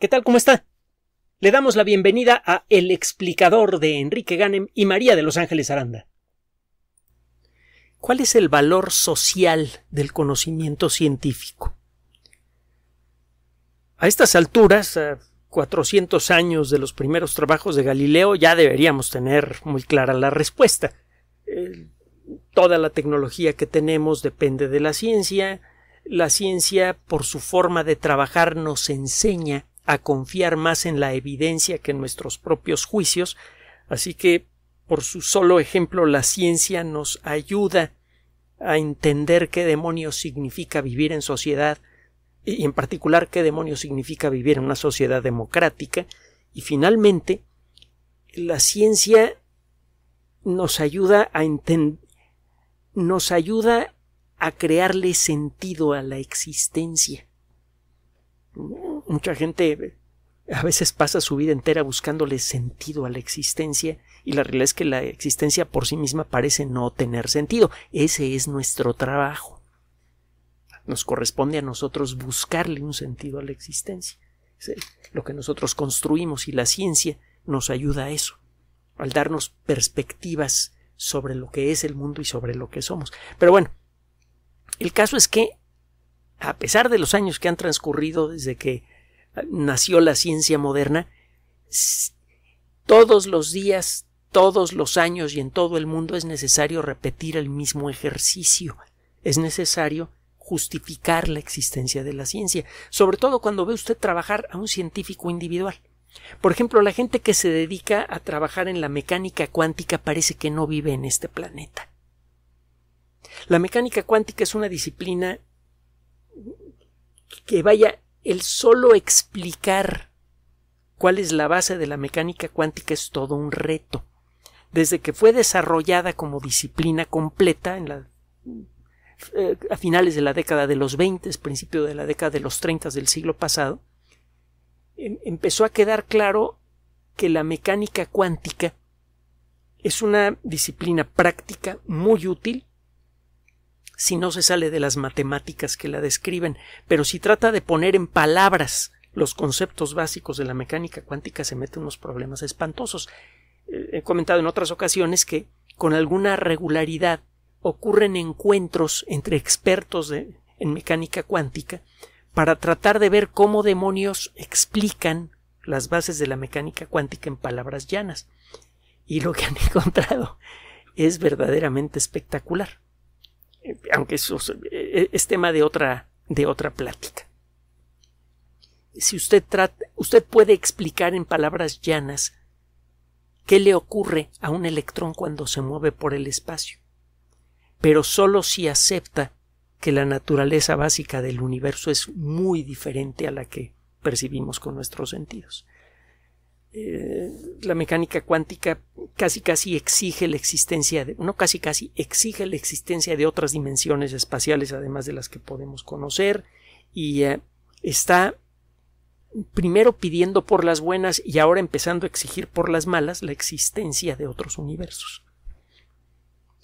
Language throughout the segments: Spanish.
¿Qué tal? ¿Cómo está? Le damos la bienvenida a El explicador de Enrique Ganem y María de Los Ángeles Aranda. ¿Cuál es el valor social del conocimiento científico? A estas alturas, a 400 años de los primeros trabajos de Galileo, ya deberíamos tener muy clara la respuesta. Eh, toda la tecnología que tenemos depende de la ciencia, la ciencia, por su forma de trabajar, nos enseña a confiar más en la evidencia que en nuestros propios juicios, así que por su solo ejemplo la ciencia nos ayuda a entender qué demonios significa vivir en sociedad y en particular qué demonios significa vivir en una sociedad democrática y finalmente la ciencia nos ayuda a entender nos ayuda a crearle sentido a la existencia. Mucha gente eh, a veces pasa su vida entera buscándole sentido a la existencia y la realidad es que la existencia por sí misma parece no tener sentido. Ese es nuestro trabajo. Nos corresponde a nosotros buscarle un sentido a la existencia. lo que nosotros construimos y la ciencia nos ayuda a eso, al darnos perspectivas sobre lo que es el mundo y sobre lo que somos. Pero bueno, el caso es que, a pesar de los años que han transcurrido desde que nació la ciencia moderna, todos los días, todos los años y en todo el mundo es necesario repetir el mismo ejercicio. Es necesario justificar la existencia de la ciencia, sobre todo cuando ve usted trabajar a un científico individual. Por ejemplo, la gente que se dedica a trabajar en la mecánica cuántica parece que no vive en este planeta. La mecánica cuántica es una disciplina que vaya el solo explicar cuál es la base de la mecánica cuántica es todo un reto. Desde que fue desarrollada como disciplina completa en la, eh, a finales de la década de los 20, principio de la década de los 30 del siglo pasado, em, empezó a quedar claro que la mecánica cuántica es una disciplina práctica muy útil si no se sale de las matemáticas que la describen, pero si trata de poner en palabras los conceptos básicos de la mecánica cuántica se mete unos problemas espantosos. Eh, he comentado en otras ocasiones que con alguna regularidad ocurren encuentros entre expertos en mecánica cuántica para tratar de ver cómo demonios explican las bases de la mecánica cuántica en palabras llanas. Y lo que han encontrado es verdaderamente espectacular. Eh, aunque eso eh, es tema de otra, de otra plática. Si usted trata, usted puede explicar en palabras llanas qué le ocurre a un electrón cuando se mueve por el espacio, pero solo si acepta que la naturaleza básica del universo es muy diferente a la que percibimos con nuestros sentidos. Eh, la mecánica cuántica casi casi exige la existencia de, no casi casi exige la existencia de otras dimensiones espaciales además de las que podemos conocer y eh, está primero pidiendo por las buenas y ahora empezando a exigir por las malas la existencia de otros universos.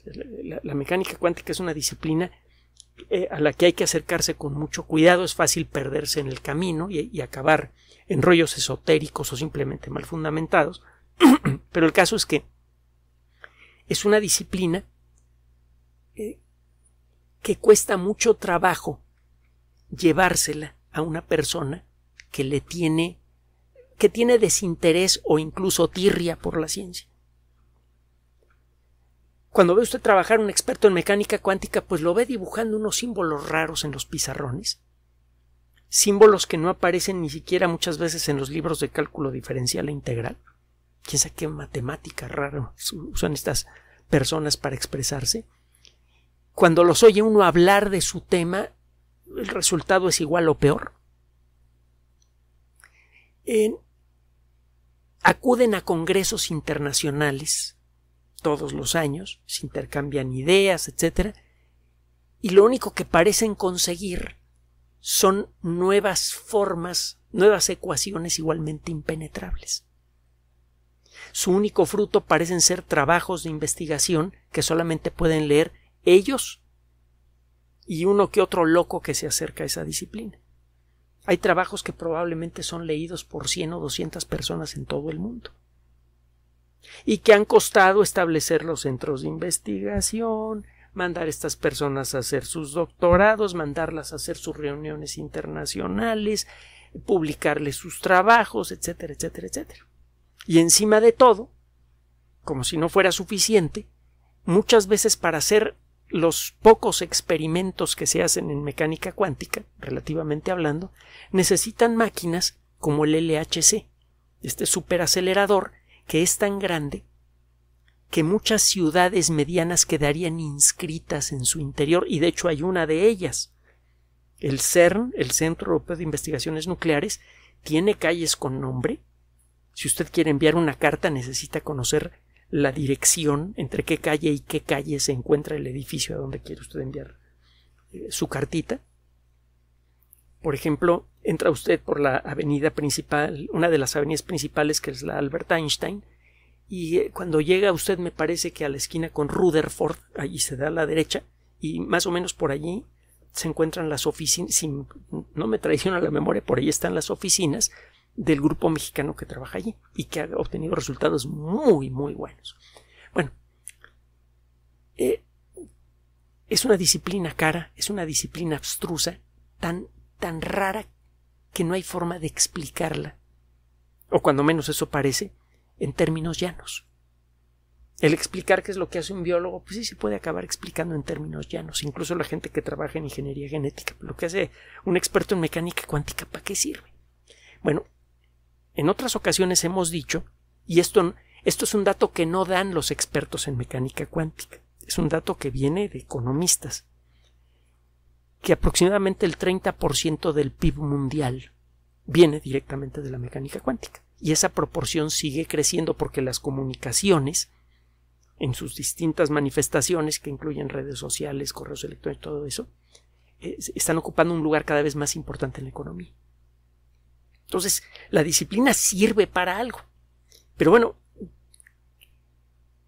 La, mecánica cuántica es una disciplina eh, a la que hay que acercarse con mucho cuidado, es fácil perderse en el camino y acabar en rollos esotéricos o simplemente mal fundamentados, pero el caso es que es una disciplina eh, que cuesta mucho trabajo llevársela a una persona que le tiene que tiene desinterés o incluso tirria por la ciencia. Cuando ve usted trabajar un experto en mecánica cuántica, pues lo ve dibujando unos símbolos raros en los pizarrones símbolos que no aparecen ni siquiera muchas veces en los libros de cálculo diferencial e integral. Quién sabe qué matemática rara usan estas personas para expresarse. Cuando los oye uno hablar de su tema, el resultado es igual o peor. acuden a congresos internacionales todos los años, se intercambian ideas, etc. Y lo único que parecen conseguir son nuevas formas, nuevas ecuaciones igualmente impenetrables. Su único fruto parecen ser trabajos de investigación que solamente pueden leer ellos y uno que otro loco que se acerca a esa disciplina. Hay trabajos que probablemente son leídos por 100 o 200 personas en todo el mundo y que han costado establecer los centros de investigación, mandar a estas personas a hacer sus doctorados, mandarlas a hacer sus reuniones internacionales, publicarles sus trabajos, etcétera, etcétera, etcétera. Y encima de todo, como si no fuera suficiente, muchas veces para hacer los pocos experimentos que se hacen en mecánica cuántica, relativamente hablando, necesitan máquinas como el LHC, este superacelerador que es tan grande que muchas ciudades medianas quedarían inscritas en su interior, y de hecho hay una de ellas. El CERN, el Centro Europeo de Investigaciones Nucleares, tiene calles con nombre. Si usted quiere enviar una carta necesita conocer la dirección entre qué calle y qué calle se encuentra el edificio a donde quiere usted enviar eh, su cartita. Por ejemplo, entra usted por la avenida principal, una de las avenidas principales que es la Albert Einstein, y eh, cuando llega usted me parece que a la esquina con Rutherford, allí se da a la derecha, y más o menos por allí se encuentran las oficinas, no me traiciona la memoria, por ahí están las oficinas del grupo mexicano que trabaja allí y que ha obtenido resultados muy, muy buenos. Bueno, eh, es una disciplina cara, es una disciplina abstrusa, tan, tan rara que no hay forma de explicarla, o cuando menos eso parece, en términos llanos. El explicar qué es lo que hace un biólogo, pues sí se puede acabar explicando en términos llanos, incluso la gente que trabaja en ingeniería genética, pues lo que hace un experto en mecánica cuántica, ¿para qué sirve? Bueno, en otras ocasiones hemos dicho, y esto, esto es un dato que no dan los expertos en mecánica cuántica, es un dato que viene de economistas, que aproximadamente el 30% del PIB mundial viene directamente de la mecánica cuántica y esa proporción sigue creciendo porque las comunicaciones en sus distintas manifestaciones que incluyen redes sociales, correos electrónicos, todo eso, están ocupando un lugar cada vez más importante en la economía. Entonces, la disciplina sirve para algo. Pero bueno,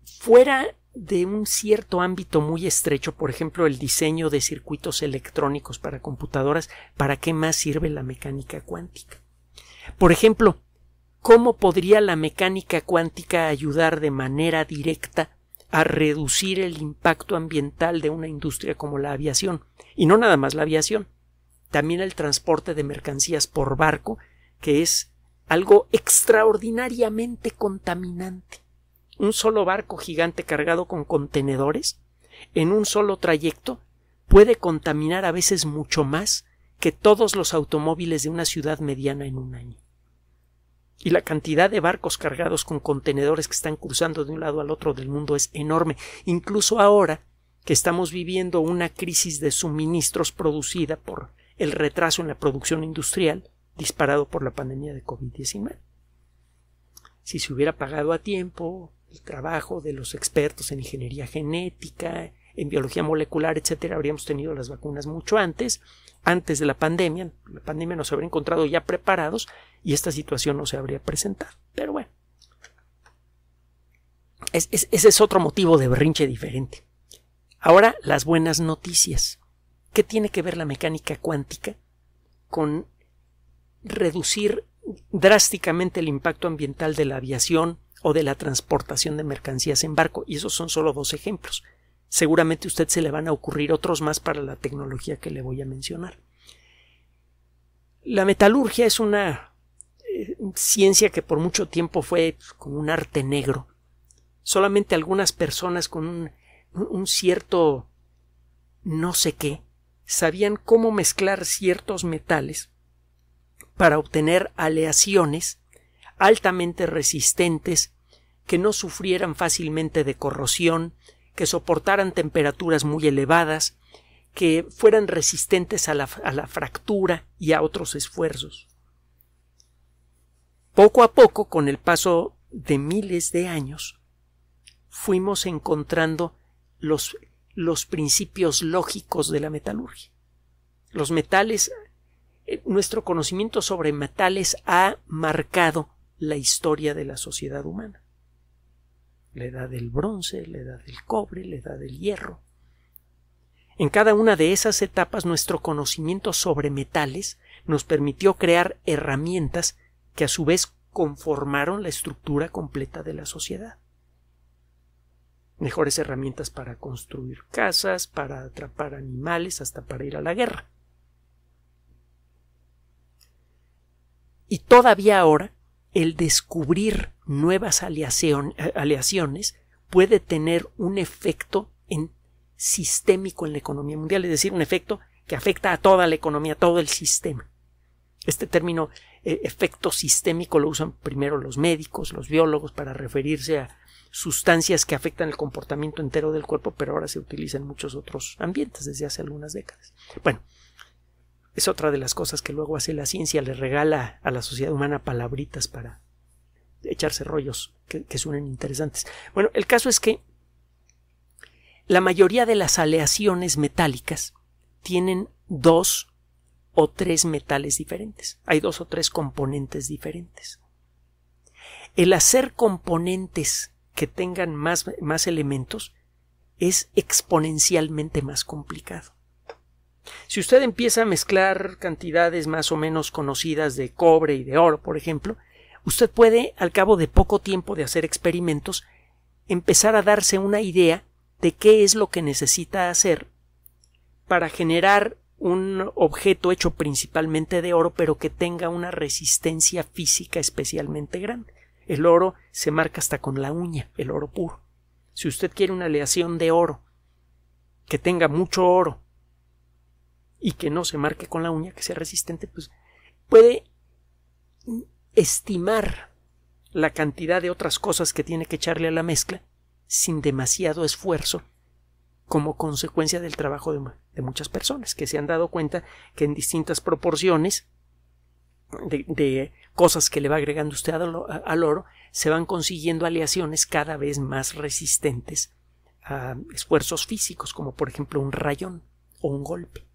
fuera de un cierto ámbito muy estrecho, por ejemplo, el diseño de circuitos electrónicos para computadoras, ¿para qué más sirve la mecánica cuántica? Por ejemplo, ¿Cómo podría la mecánica cuántica ayudar de manera directa a reducir el impacto ambiental de una industria como la aviación? Y no nada más la aviación, también el transporte de mercancías por barco, que es algo extraordinariamente contaminante. Un solo barco gigante cargado con contenedores, en un solo trayecto, puede contaminar a veces mucho más que todos los automóviles de una ciudad mediana en un año y la cantidad de barcos cargados con contenedores que están cruzando de un lado al otro del mundo es enorme, incluso ahora que estamos viviendo una crisis de suministros producida por el retraso en la producción industrial disparado por la pandemia de COVID-19. Si se hubiera pagado a tiempo el trabajo de los expertos en ingeniería genética, en biología molecular, etcétera, habríamos tenido las vacunas mucho antes antes de la pandemia, la pandemia nos habría encontrado ya preparados y esta situación no se habría presentado. Pero bueno, ese es otro motivo de berrinche diferente. Ahora, las buenas noticias. ¿Qué tiene que ver la mecánica cuántica con reducir drásticamente el impacto ambiental de la aviación o de la transportación de mercancías en barco? Y esos son solo dos ejemplos seguramente a usted se le van a ocurrir otros más para la tecnología que le voy a mencionar. La metalurgia es una eh, ciencia que por mucho tiempo fue pues, como un arte negro. Solamente algunas personas con un cierto no sé qué sabían cómo mezclar ciertos metales para obtener aleaciones altamente resistentes que no sufrieran fácilmente de corrosión, que soportaran temperaturas muy elevadas, que fueran resistentes a la, a la fractura y a otros esfuerzos. Poco a poco, con el paso de miles de años, fuimos encontrando los, los principios lógicos de la metalurgia. Los metales, eh, nuestro conocimiento sobre metales ha marcado la historia de la sociedad humana la edad del bronce, la edad del cobre, la edad del hierro. En cada una de esas etapas nuestro conocimiento sobre metales nos permitió crear herramientas que a su vez conformaron la estructura completa de la sociedad. Mejores herramientas para construir casas, para atrapar animales, hasta para ir a la guerra. Y todavía ahora, el descubrir nuevas eh, aleaciones puede tener un efecto en, sistémico en la economía mundial, es decir, un efecto que afecta a toda la economía, a todo el sistema. Este término eh, efecto sistémico lo usan primero los médicos, los biólogos, para referirse a sustancias que afectan el comportamiento entero del cuerpo, pero ahora se utiliza en muchos otros ambientes desde hace algunas décadas. Bueno, es otra de las cosas que luego hace la ciencia, le regala a la sociedad humana palabritas para echarse rollos que, suenen interesantes. Bueno, el caso es que la mayoría de las aleaciones metálicas tienen dos o tres metales diferentes. Hay dos o tres componentes diferentes. El hacer componentes que tengan más, más elementos es exponencialmente más complicado. Si usted empieza a mezclar cantidades más o menos conocidas de cobre y de oro, por ejemplo, usted puede, al cabo de poco tiempo de hacer experimentos, empezar a darse una idea de qué es lo que necesita hacer para generar un objeto hecho principalmente de oro, pero que tenga una resistencia física especialmente grande. El oro se marca hasta con la uña, el oro puro. Si usted quiere una aleación de oro, que tenga mucho oro y que no se marque con la uña, que sea resistente, pues puede estimar la cantidad de otras cosas que tiene que echarle a la mezcla sin demasiado esfuerzo como consecuencia del trabajo de, muchas personas que se han dado cuenta que en distintas proporciones de, de cosas que le va agregando usted al oro se van consiguiendo aleaciones cada vez más resistentes a esfuerzos físicos como por ejemplo un rayón o un golpe.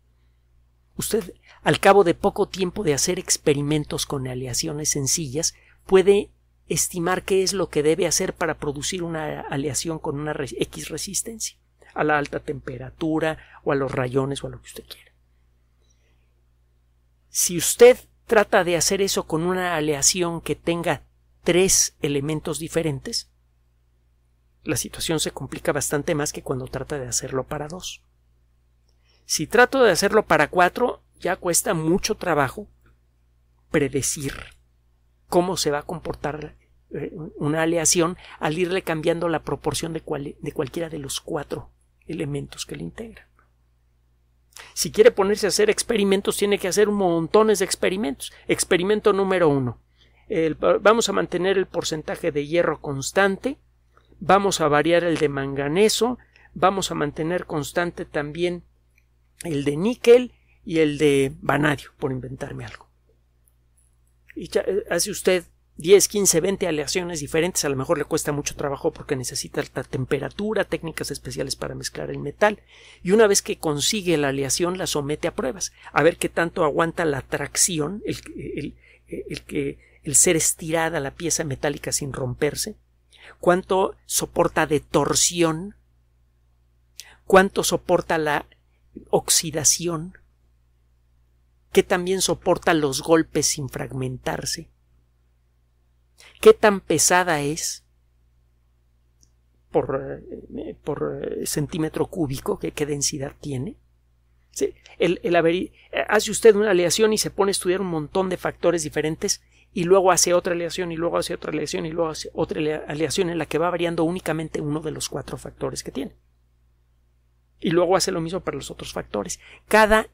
Usted, al cabo de poco tiempo de hacer experimentos con aleaciones sencillas, puede estimar qué es lo que debe hacer para producir una aleación con una X resistencia, a la alta temperatura o a los rayones o a lo que usted quiera. Si usted trata de hacer eso con una aleación que tenga tres elementos diferentes, la situación se complica bastante más que cuando trata de hacerlo para dos. Si trato de hacerlo para cuatro, ya cuesta mucho trabajo predecir cómo se va a comportar eh, una aleación al irle cambiando la proporción de, cualquiera de los cuatro elementos que le integran. Si quiere ponerse a hacer experimentos, tiene que hacer montones de experimentos. Experimento número uno. vamos a mantener el porcentaje de hierro constante, vamos a variar el de manganeso, vamos a mantener constante también el de níquel y el de vanadio, por inventarme algo. Y eh, hace usted 10, 15, 20 aleaciones diferentes, a lo mejor le cuesta mucho trabajo porque necesita alta temperatura, técnicas especiales para mezclar el metal, y una vez que consigue la aleación la somete a pruebas, a ver qué tanto aguanta la tracción, el, el, el, el ser estirada la pieza metálica sin romperse, cuánto soporta de torsión, cuánto soporta la oxidación, que también soporta los golpes sin fragmentarse, qué tan pesada es por, eh, por eh, centímetro cúbico, qué, qué densidad tiene. Sí, eh, hace usted una aleación y se pone a estudiar un montón de factores diferentes y luego hace otra aleación y luego hace otra aleación y luego hace otra aleación en la que va variando únicamente uno de los cuatro factores que tiene y luego hace lo mismo para los otros factores. Cada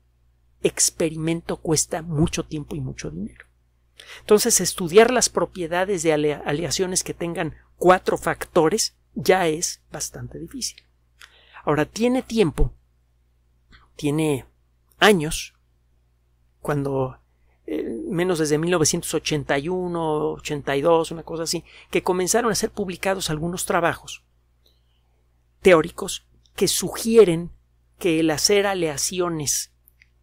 experimento cuesta mucho tiempo y mucho dinero. Entonces, estudiar las propiedades de aleaciones que tengan cuatro factores ya es bastante difícil. Ahora, tiene tiempo, tiene años, cuando eh, menos desde 1981, 82, una cosa así, que comenzaron a ser publicados algunos trabajos teóricos que sugieren que el hacer aleaciones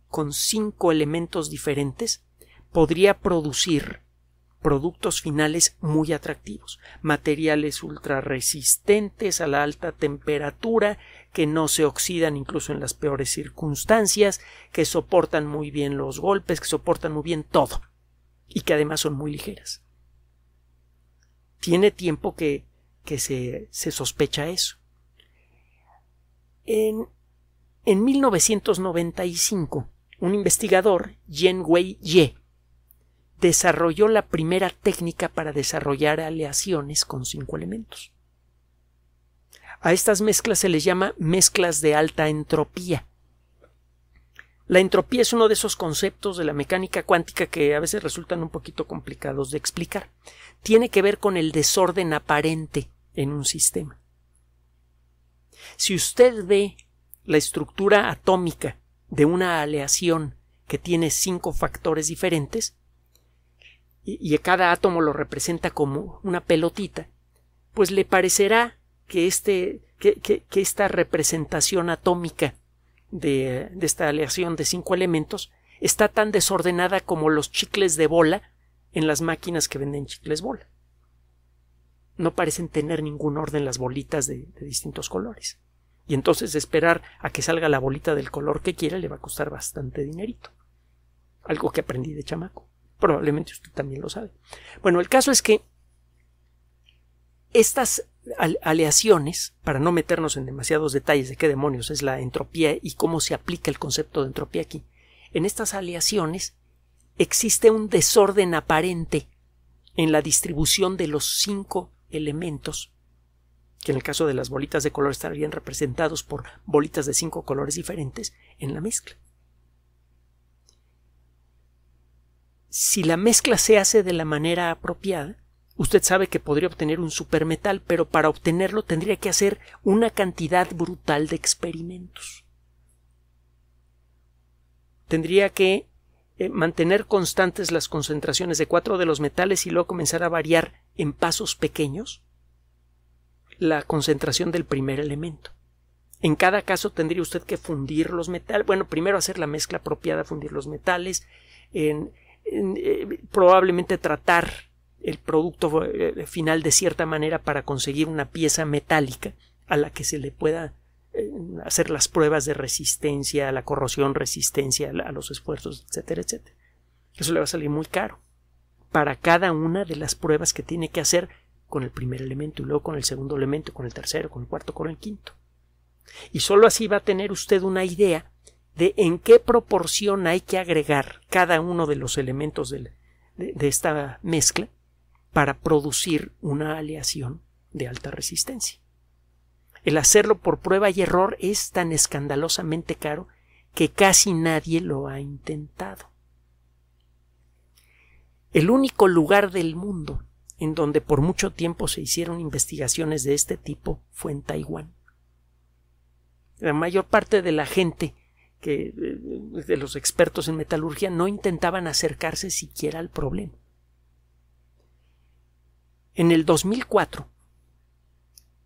con cinco elementos diferentes podría producir productos finales muy atractivos, materiales ultra resistentes a la alta temperatura, que no se oxidan incluso en las peores circunstancias, que soportan muy bien los golpes, que soportan muy bien todo, y que además son muy ligeras. Tiene tiempo que, que se, se sospecha eso. En, 1995, un investigador, Yen Wei Ye, desarrolló la primera técnica para desarrollar aleaciones con cinco elementos. A estas mezclas se les llama mezclas de alta entropía. La entropía es uno de esos conceptos de la mecánica cuántica que a veces resultan un poquito complicados de explicar. Tiene que ver con el desorden aparente en un sistema. Si usted ve la estructura atómica de una aleación que tiene cinco factores diferentes, y, cada átomo lo representa como una pelotita, pues le parecerá que, este, esta representación atómica de, de esta aleación de cinco elementos está tan desordenada como los chicles de bola en las máquinas que venden chicles bola no parecen tener ningún orden las bolitas de, distintos colores. Y entonces esperar a que salga la bolita del color que quiera le va a costar bastante dinerito. Algo que aprendí de chamaco. Probablemente usted también lo sabe. Bueno, el caso es que estas aleaciones, para no meternos en demasiados detalles de qué demonios es la entropía y cómo se aplica el concepto de entropía aquí, en estas aleaciones existe un desorden aparente en la distribución de los cinco elementos, que en el caso de las bolitas de color estarían representados por bolitas de cinco colores diferentes en la mezcla. Si la mezcla se hace de la manera apropiada, usted sabe que podría obtener un supermetal, pero para obtenerlo tendría que hacer una cantidad brutal de experimentos. Tendría que eh, mantener constantes las concentraciones de cuatro de los metales y luego comenzar a variar en pasos pequeños la concentración del primer elemento. En cada caso tendría usted que fundir los metales, bueno, primero hacer la mezcla apropiada, fundir los metales, en, eh, probablemente tratar el producto eh, final de cierta manera para conseguir una pieza metálica a la que se le pueda hacer las pruebas de resistencia a la corrosión, resistencia a los esfuerzos, etcétera, etcétera. Eso le va a salir muy caro para cada una de las pruebas que tiene que hacer con el primer elemento y luego con el segundo elemento, con el tercero, con el cuarto, con el quinto. Y solo así va a tener usted una idea de en qué proporción hay que agregar cada uno de los elementos de esta mezcla para producir una aleación de alta resistencia. El hacerlo por prueba y error es tan escandalosamente caro que casi nadie lo ha intentado. El único lugar del mundo en donde por mucho tiempo se hicieron investigaciones de este tipo fue en Taiwán. La mayor parte de la gente que eh, de los expertos en metalurgia no intentaban acercarse siquiera al problema. En el 2004,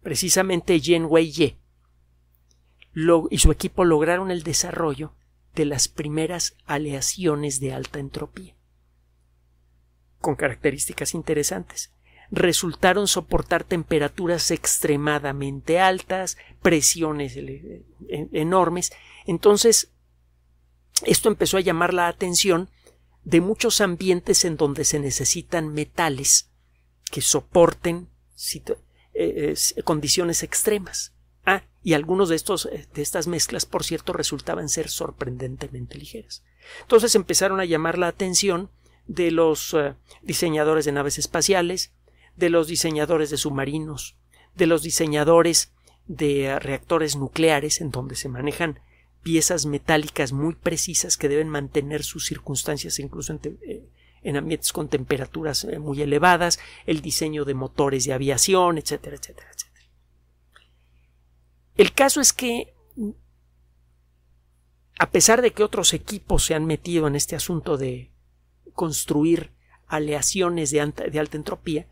precisamente Yen Wei Ye lo, y su equipo lograron el desarrollo de las primeras aleaciones de alta entropía, con características interesantes. Resultaron soportar temperaturas extremadamente altas, presiones enormes. Entonces, esto empezó a llamar la atención de muchos ambientes en donde se necesitan metales que soporten eh, condiciones extremas. Ah, y algunos de estos eh, de estas mezclas, por cierto, resultaban ser sorprendentemente ligeras. Entonces empezaron a llamar la atención de los eh, diseñadores de naves espaciales, de los diseñadores de submarinos, de los diseñadores de reactores nucleares en donde se manejan piezas metálicas muy precisas que deben mantener sus circunstancias incluso en ambientes con temperaturas eh, muy elevadas, el diseño de motores de aviación, etcétera, etcétera, etcétera. El caso es que, a pesar de que otros equipos se han metido en este asunto de construir aleaciones de alta, de alta entropía,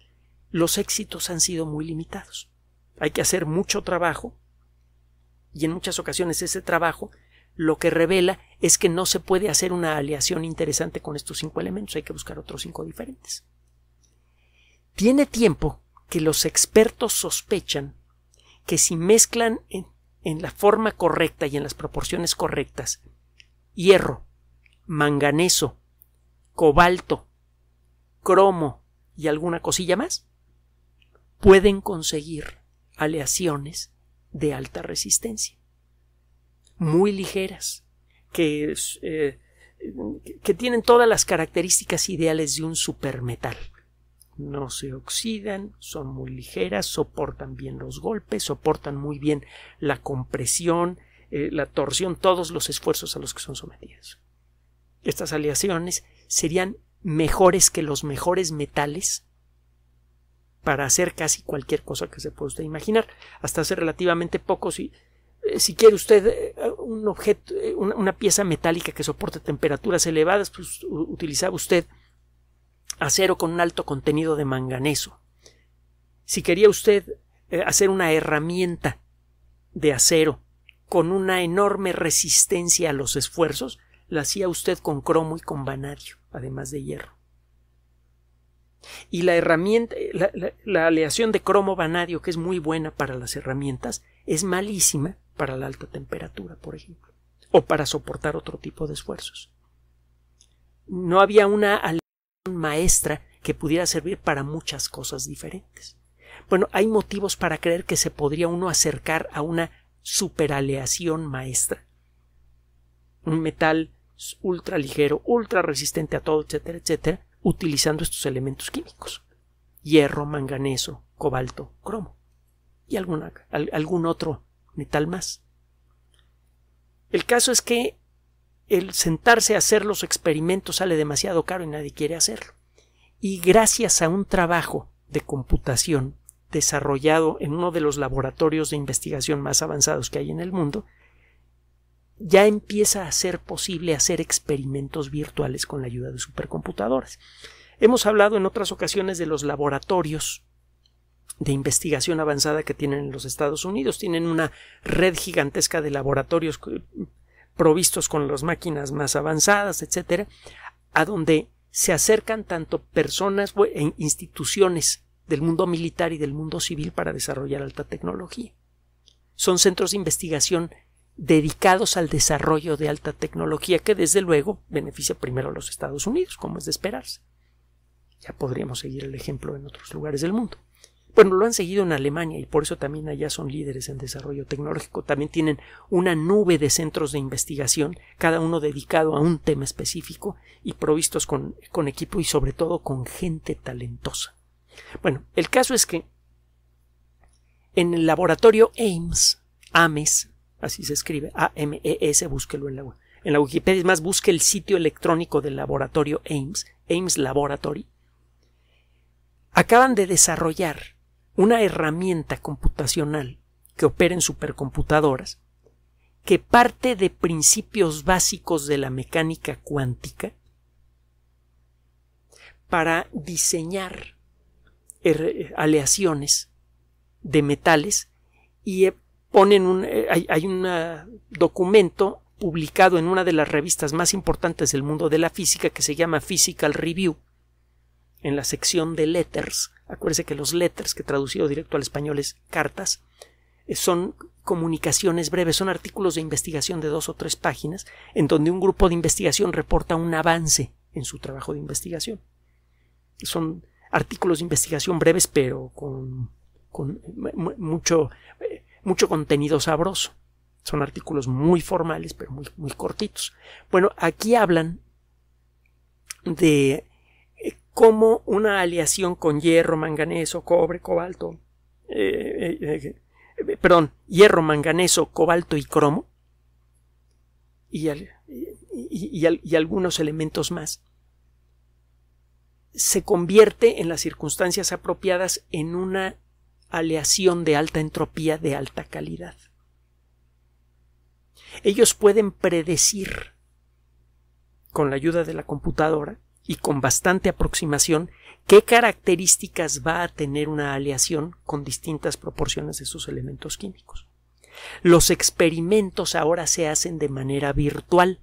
los éxitos han sido muy limitados. Hay que hacer mucho trabajo y en muchas ocasiones ese trabajo lo que revela es que no se puede hacer una aleación interesante con estos cinco elementos, hay que buscar otros cinco diferentes. Tiene tiempo que los expertos sospechan que si mezclan en, la forma correcta y en las proporciones correctas hierro, manganeso, cobalto, cromo y alguna cosilla más, pueden conseguir aleaciones de alta resistencia muy ligeras, que, eh, que tienen todas las características ideales de un supermetal. No se oxidan, son muy ligeras, soportan bien los golpes, soportan muy bien la compresión, eh, la torsión, todos los esfuerzos a los que son sometidas. Estas aleaciones serían mejores que los mejores metales para hacer casi cualquier cosa que se pueda usted imaginar. Hasta hace relativamente pocos y... Eh, si quiere usted eh, un objeto, eh, una, pieza metálica que soporte temperaturas elevadas, pues utilizaba usted acero con un alto contenido de manganeso. Si quería usted hacer una herramienta de acero con una enorme resistencia a los esfuerzos, la hacía usted con cromo y con vanadio, además de hierro. Y la herramienta, la, aleación de cromo vanadio, que es muy buena para las herramientas, es malísima para la alta temperatura, por ejemplo, o para soportar otro tipo de esfuerzos. No había una aleación maestra que pudiera servir para muchas cosas diferentes. Bueno, hay motivos para creer que se podría uno acercar a una superaleación maestra. Un metal ultra ligero, ultra resistente a todo, etcétera, etcétera, utilizando estos elementos químicos. Hierro, manganeso, cobalto, cromo. Y algún otro metal más. El caso es que el sentarse a hacer los experimentos sale demasiado caro y nadie quiere hacerlo. Y gracias a un trabajo de computación desarrollado en uno de los laboratorios de investigación más avanzados que hay en el mundo, ya empieza a ser posible hacer experimentos virtuales con la ayuda de supercomputadores, Hemos hablado en otras ocasiones de los laboratorios de investigación avanzada que tienen en los Estados Unidos. Tienen una red gigantesca de laboratorios provistos con las máquinas más avanzadas, etcétera, a donde se acercan tanto personas e instituciones del mundo militar y del mundo civil para desarrollar alta tecnología. Son centros de investigación dedicados al desarrollo de alta tecnología que desde luego beneficia primero a los Estados Unidos, como es de esperarse. Ya podríamos seguir el ejemplo en otros lugares del mundo. Bueno, lo han seguido en Alemania y por eso también allá son líderes en desarrollo tecnológico. También tienen una nube de centros de investigación, cada uno dedicado a un tema específico y provistos con, equipo y sobre todo con gente talentosa. Bueno, el caso es que en el laboratorio Ames, AMES, así se escribe, A-M-E-S, búsquelo en la, en la Wikipedia, es más, busque el sitio electrónico del laboratorio Ames, Ames Laboratory, acaban de desarrollar una herramienta computacional que opera en supercomputadoras, que parte de principios básicos de la mecánica cuántica para diseñar aleaciones de metales y eh, ponen un, eh, hay un ah, documento publicado en una de las revistas más importantes del mundo de la física que se llama Physical Review, en la sección de letters, acuérdese que los letters, que traducido directo al español es cartas, eh, son comunicaciones breves, son artículos de investigación de dos o tres páginas, en donde un grupo de investigación reporta un avance en su trabajo de investigación. Son artículos de investigación breves, pero con, con eh, mucho, eh, mucho contenido sabroso. Son artículos muy formales, pero muy cortitos. Bueno, aquí hablan de como una aleación con hierro, manganeso, cobre, cobalto, eh, eh, eh, perdón, hierro, manganeso, cobalto y cromo, y algunos elementos más, se convierte en las circunstancias apropiadas en una aleación de alta entropía de alta calidad. Ellos pueden predecir, con la ayuda de la computadora, y con bastante aproximación qué características va a tener una aleación con distintas proporciones de sus elementos químicos. Los experimentos ahora se hacen de manera virtual.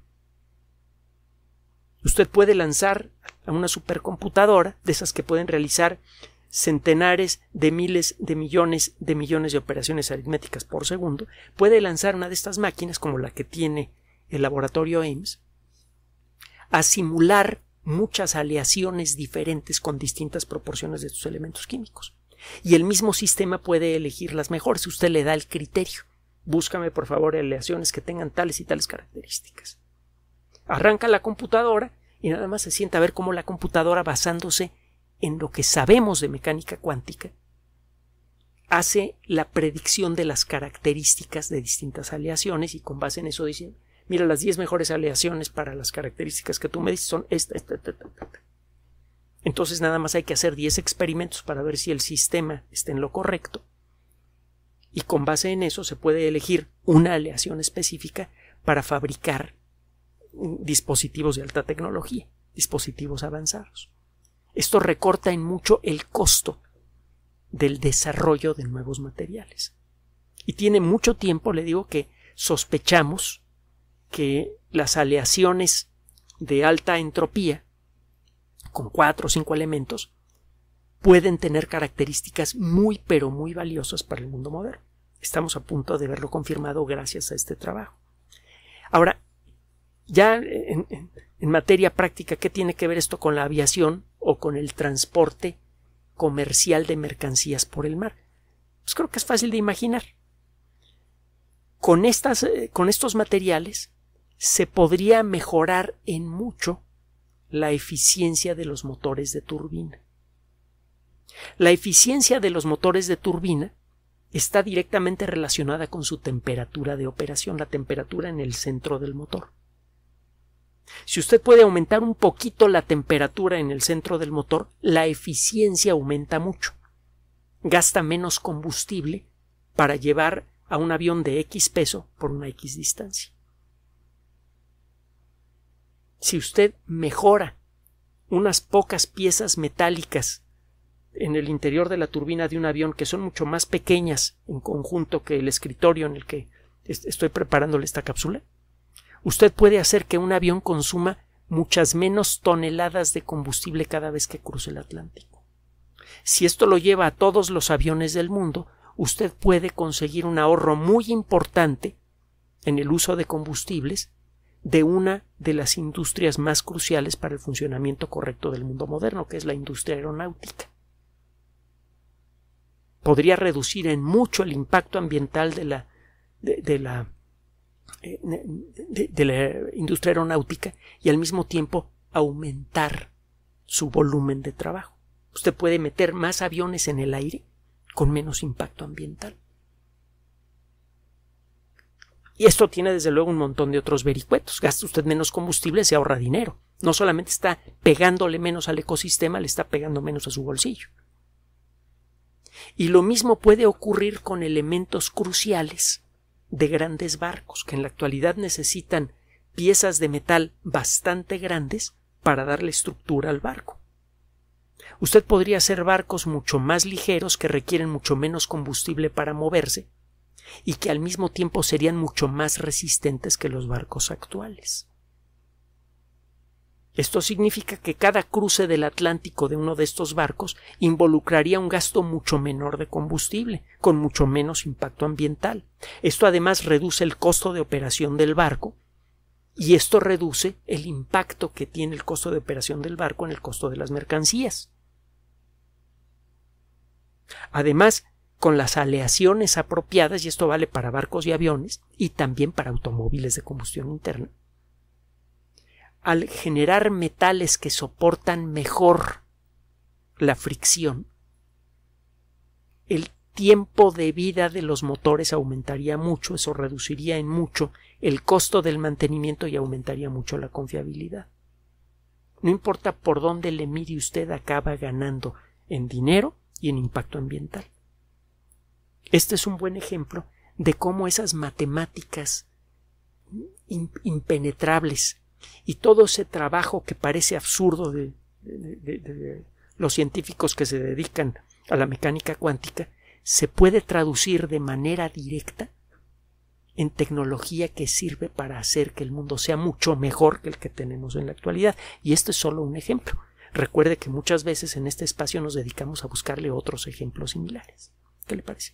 Usted puede lanzar a una supercomputadora, de esas que pueden realizar centenares de miles de millones de millones de operaciones aritméticas por segundo, puede lanzar una de estas máquinas, como la que tiene el laboratorio Ames, a simular muchas aleaciones diferentes con distintas proporciones de sus elementos químicos. Y el mismo sistema puede elegir las mejores. Usted le da el criterio. Búscame, por favor, aleaciones que tengan tales y tales características. Arranca la computadora y nada más se sienta a ver cómo la computadora, basándose en lo que sabemos de mecánica cuántica, hace la predicción de las características de distintas aleaciones y con base en eso dice, mira, las 10 mejores aleaciones para las características que tú me dices son esta, esta, esta, esta. Entonces nada más hay que hacer 10 experimentos para ver si el sistema está en lo correcto. Y con base en eso se puede elegir una aleación específica para fabricar dispositivos de alta tecnología, dispositivos avanzados. Esto recorta en mucho el costo del desarrollo de nuevos materiales. Y tiene mucho tiempo, le digo, que sospechamos que las aleaciones de alta entropía, con cuatro o cinco elementos, pueden tener características muy pero muy valiosas para el mundo moderno. Estamos a punto de verlo confirmado gracias a este trabajo. Ahora, ya en, en materia práctica, ¿qué tiene que ver esto con la aviación o con el transporte comercial de mercancías por el mar? Pues creo que es fácil de imaginar. Con, estas, eh, con estos materiales se podría mejorar en mucho la eficiencia de los motores de turbina. La eficiencia de los motores de turbina está directamente relacionada con su temperatura de operación, la temperatura en el centro del motor. Si usted puede aumentar un poquito la temperatura en el centro del motor, la eficiencia aumenta mucho. Gasta menos combustible para llevar a un avión de X peso por una X distancia si usted mejora unas pocas piezas metálicas en el interior de la turbina de un avión que son mucho más pequeñas en conjunto que el escritorio en el que estoy preparándole esta cápsula, usted puede hacer que un avión consuma muchas menos toneladas de combustible cada vez que cruce el Atlántico. Si esto lo lleva a todos los aviones del mundo, usted puede conseguir un ahorro muy importante en el uso de combustibles de una de las industrias más cruciales para el funcionamiento correcto del mundo moderno, que es la industria aeronáutica. Podría reducir en mucho el impacto ambiental de la, de, la, eh, de la industria aeronáutica y al mismo tiempo aumentar su volumen de trabajo. Usted puede meter más aviones en el aire con menos impacto ambiental. Y esto tiene desde luego un montón de otros vericuetos. Gasta usted menos combustible, se ahorra dinero. No solamente está pegándole menos al ecosistema, le está pegando menos a su bolsillo. Y lo mismo puede ocurrir con elementos cruciales de grandes barcos, que en la actualidad necesitan piezas de metal bastante grandes para darle estructura al barco. Usted podría hacer barcos mucho más ligeros que requieren mucho menos combustible para moverse y que al mismo tiempo serían mucho más resistentes que los barcos actuales. Esto significa que cada cruce del Atlántico de uno de estos barcos involucraría un gasto mucho menor de combustible, con mucho menos impacto ambiental. Esto además reduce el costo de operación del barco y esto reduce el impacto que tiene el costo de operación del barco en el costo de las mercancías. Además, con las aleaciones apropiadas, y esto vale para barcos y aviones, y también para automóviles de combustión interna, al generar metales que soportan mejor la fricción, el tiempo de vida de los motores aumentaría mucho, eso reduciría en mucho el costo del mantenimiento y aumentaría mucho la confiabilidad. No importa por dónde le mire usted acaba ganando en dinero y en impacto ambiental. Este es un buen ejemplo de cómo esas matemáticas impenetrables y todo ese trabajo que parece absurdo de, los científicos que se dedican a la mecánica cuántica se puede traducir de manera directa en tecnología que sirve para hacer que el mundo sea mucho mejor que el que tenemos en la actualidad. Y este es solo un ejemplo. Recuerde que muchas veces en este espacio nos dedicamos a buscarle otros ejemplos similares. ¿Qué le parece?